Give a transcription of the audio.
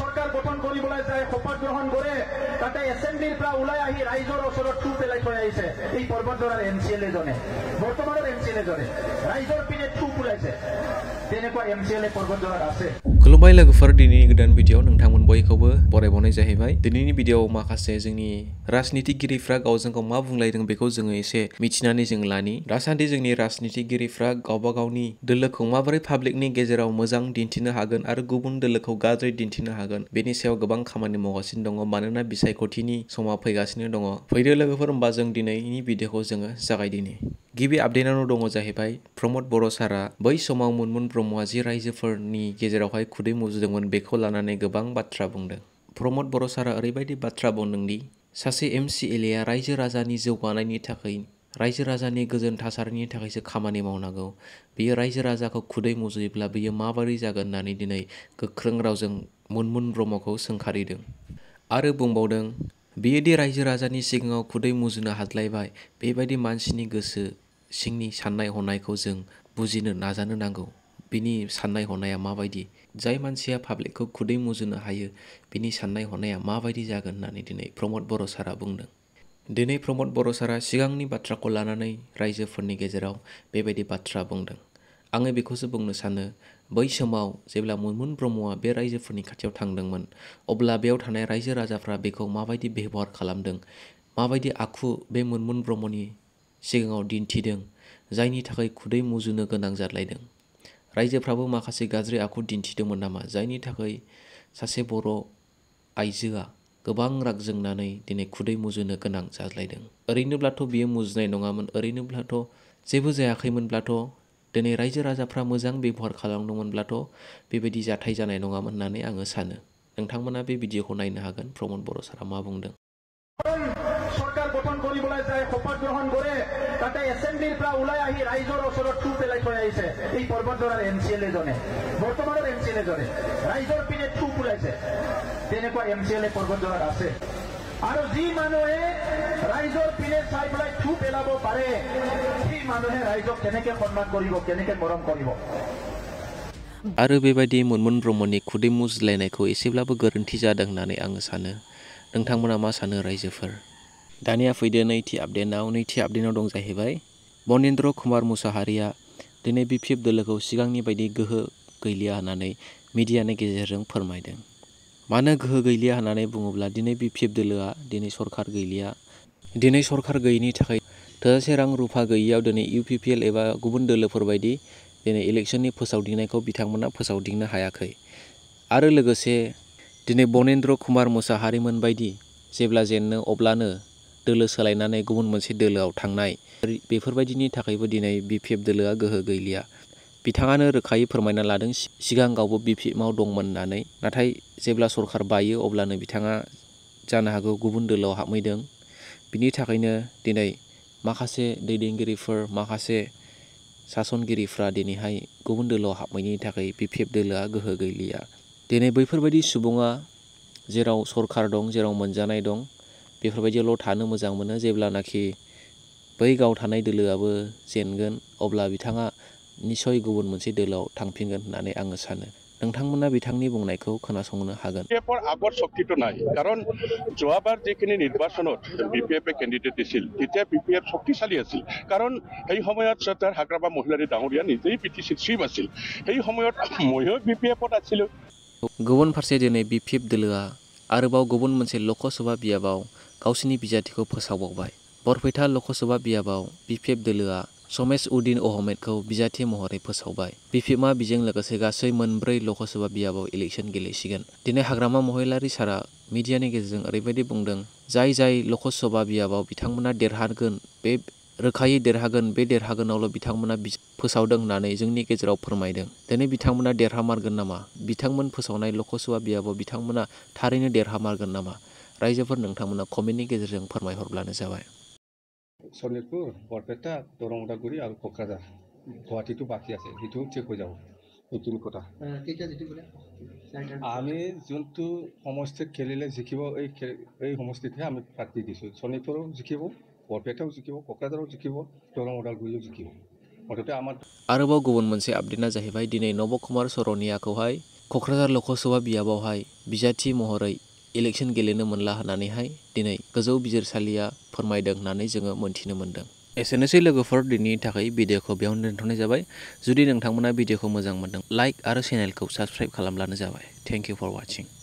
চৰকাৰ গঠন কৰিবলৈ যায় শপত গ্ৰহণ কৰে তাতে এছেম্বলিৰ পৰা ওলাই আহি ৰাইজৰ ওচৰত থু পেলাই থৈ আহিছে এই পৰ্বতৰাৰ এম চি এল এজনে বৰ্তমানৰ এম চি এল এজনে ৰাইজৰ পিনে থু পেলাইছে তেনেকুৱা এম চি এল এ পৰ্বতৰাৰ আছে Kalau baik lagu Ferdi ini dan video neng tangan kau be, boleh boleh saya ini video makasih jeng ni. Ras niti giri kau jeng kau mabung lagi dengan beko jeng ese, micina ni jeng lani. Ras nanti kau bawa kau ni. public ni gejerau mazang dintina hagan, ar gubun dulu dintina hagan. Beni saya gabang kamani mokasin dongo, mana na bisa ikut ini, semua pegasin Video lagu Ferdi bazang dina ini video kau jeng sekarang dini. Gibi abdena no dongo promote borosara, bai somang mun mun promo azira izifer ni kau खुदै मुजुदोंमोन बेखौ लानानै गोबां बाथ्रा बुंदों प्रमद बर' सारा ओरैबायदि बाथ्रा बुंदोंदि सासे एम सि एल ए आ रायजो राजानि जौगानायनि थाखाय रायजो राजानि गोजोन थासारिनि थाखायसो खामानि मावनांगौ बियो रायजो राजाखौ खुदै मुजुयोब्ला बियो माबोरै जागोन होननानै दिनै गोख्रों रावजों मुनमुन ब्रह्मखौ सोंखारिदों आरो बुंबावदों बियोदि रायजो राजानि सिगाङाव खुदै मुजुनो हाद्लायबाय बेबायदि मानसिनि गोसो सिंनि साननाय हनायखौ जों बुजिनो नाजानो नांगौ बिनि साननाय हनाया माबायदि जाय मानसिया पाब्लिकखौ खुदै मुजुनो हायो बिनि साननाय हनाया माबायदि जागोन होननानै दिनै प्रमद बर' सारा बुंदों दिनै प्रमद बर' सारा सिगांनि बाथ्राखौ लानानै रायजोफोरनि गेजेराव बेबायदि बाथ्रा बुंदों आङो बेखौसो बुंनो सानो बै समाव जेब्ला मुनमुन ब्रह्मआ बे रायजोफोरनि खाथियाव थांदोंमोन अब्ला बेयाव थानाय रायजो राजाफ्रा बेखौ माबायदि बेब'हार खालामदों माबायदि आखु बे मुनमुन ब्रह्मनि सिगाङाव दिन्थिदों जायनि थाखाय खुदै मुजुनो गोनां जादलायदों Raja Prabu makasih gazri aku dintidemun nama. Zaini takai sase boro Kebang rak zeng nanai dine kudai muzuna kenang saat laideng. Erinu blato biye muzunai nongamun erinu blato. Zebu zai akhimun blato. dene raja raja pramu zang bi buhar kalang nungun blato. Bibi di zatai zanai nongamun nanai angesana. Nengtang mana bibi di hunai nahagan promon boro sara mabung deng. উদযাপন করবলে যায় শপথ গ্রহণ করে তাতে এসেম্বলির পর উলাই আহি রাইজর ওসর two পেলাই থাকে আছে এই পর্বতদরার এম সি এল এ জনে এম সি এল এ জনে পিনে টু পুলাইছে তেনে এম সি এল এ পর্বতদরার আছে আর যানুহে রাইজর পিনে চাই পেলায় টু পেলাব পারে সেই মানুহে রাইজক কেনেকে সন্মান করিব কেনেকে মরম করিব আৰু বেবাদি মুনমুন ব্ৰহ্মনি খুদিমু জিলাইনাইখৌ এসেব্লাবো গৰন্থি জাদ হ'ব আং সানো নোংমনা মা সানো ৰাইজোফৰ दानिया फैदे नईटी आपडेट नईटी आपडेट दं जाहैबाय बनेन्द्र कुमार मुसाहारिया दिनै बिपिएफ दोलोखौ सिगांनि बायदि गोहो गैलिया होननानै मिडियानि गेजेरजों फोरमायदों मानो गोहो गैलिया होननानै बुङोब्ला दिनै बिपिएफ दोलोआ दिनै सरकार गैलिया दिनै सरकार गैयिनि थाखाय थोजासे रां रुफा गैयियाव दिनै इउपिपिएल एबा गुबुन दोलोफोरबायदि दिनै इलेक्शननि फोसावदिंनायखौ बिथांमोना फोसावदिंनो हायाखै आरो लोगोसे दिनै बनेन्द्र कुमार मुसाहारिमोन बायदि जेब्ला जेनो अब्लानो dolo selain nane gumun mun si dolo au tang nai. Bepur baji ni takai bo dinai bipiap dolo aga ho gai lia. Bitangan ne rekai permainan ladeng sigang gau bo bipiap mau dong mun nane. Natai zebla sur kar bayi oblane bitangan jana hago gumun dolo hak mai Bini takai ne dinai makase dai deng giri fur makase sason giri fra dini hai gumun dolo hak mai ni takai bipiap dolo aga ho gai lia. Dinai bepur baji subunga Jerau sorkar dong, jerau menjanai dong, बेफोरबायदियावल' थानो मोजां mono जेब्लानाखि बै गाव थानाय दोलोआबो जेनगोन अब्ला बिथाङा निसय गुबुन मोनसे दोलोआव थांफिनगोन होननानै आङो सानो नोंथांमोना बिथांनि बुंनायखौ खोनासंनो हागोन आगर शक्तिटो नाय कारण যোৱাবাৰ যিখিনি নিৰ্বাচনত বি পি এফে কেণ্ডিডেট দিছিল তেতিয়া বি পি এফ শক্তিশালী আছিল কাৰণ সেই সময়ত তাৰ হাগ্ৰাবা মহিলাৰী ডাঙৰীয়া নিজেই পি টি চিৰ চিম আছিল সেই সময়ত ময়ো বি পি এফত আছিলোঁ গুবুন ফাৰ্চে দিনে বি পি এফ দলুৱা আৰু বাৰু গুবুন মোনচে লোকসভা বিয়াবাও गावसिनि बिजाथिखौ फोसावबावबाय बरपेटा लकसभा बियाबाव बिपिएफ दोलोआ समेश उद्दिन अहमेदखौ बिजाथि महरै फोसावबाय बिपिएफआ बेजों लोगोसे गासै मोनब्रै लकसभा बियाबाव इलेक्शन गेलेसिगोन दिनै हाग्रामा महिलारि सारा मिडियानि गेजेरजों ओरैबायदि बुंदों जाय जाय लकसभा बियाबाव बिथांमोना देरहागोन बे रोखायै देरहागोन बे देरहागोनावल' बिथांमोना फोसावदों होननानै जोंनि गेजेराव फोरमायदों दिनै बिथांमोना देरहामारगोन नामा बिथांमोन फोसावनाय लकसभा बियाबाव बिथांमोना थारैनो देरहामारगोन नामा रायजोफोर नोंथांमोना कमेन्टनि गेजेरजों फोरमायहरब्लानो जाबाय सनितपुर बरपेटा दरं उदालगुरि आरो क'क्राझार गुवाहाटी टु बाकी আছে হিটো ঠিক হৈ যাব এইখিনি কথা আমি যোনটো সমষ্টিত খেলিলে জিকিব এই এই সমষ্টিতহে আমি প্ৰাপ্তি দিছোঁ শোণিতপুৰো জিকিব বৰপেটাও জিকিব কক্ৰাঝাৰো জিকিব দৰং ওদালগুৰিও জিকিব মুঠতে আমাৰ আৰু গুবুন মানে আপডেটা যাহিবাই দিনে নৱ কুমাৰ সৰণীয়াকহাই কক্ৰাঝাৰ লোকসভা বিয়াবহাই বিজাতি মহৰে इलेक्शन गेलेनो मोनला होननानैहाय दिनै गोजौ बिजिरसालिया फोरमायदों होननानै जोङो मोन्थिनो मोन्दों एसेनोसै लोगोफोर दिनैनि थाखाय भिडिअखौ बेयावनो दोनथ'नाय जाबाय जुदि नोंथांमोना भिडिअखौ मोजां मोन्दों लाइक आरो चेनेलखौ साबस्क्राइब खालामब्लानो जाबाय थेंक इउ फर वाचिं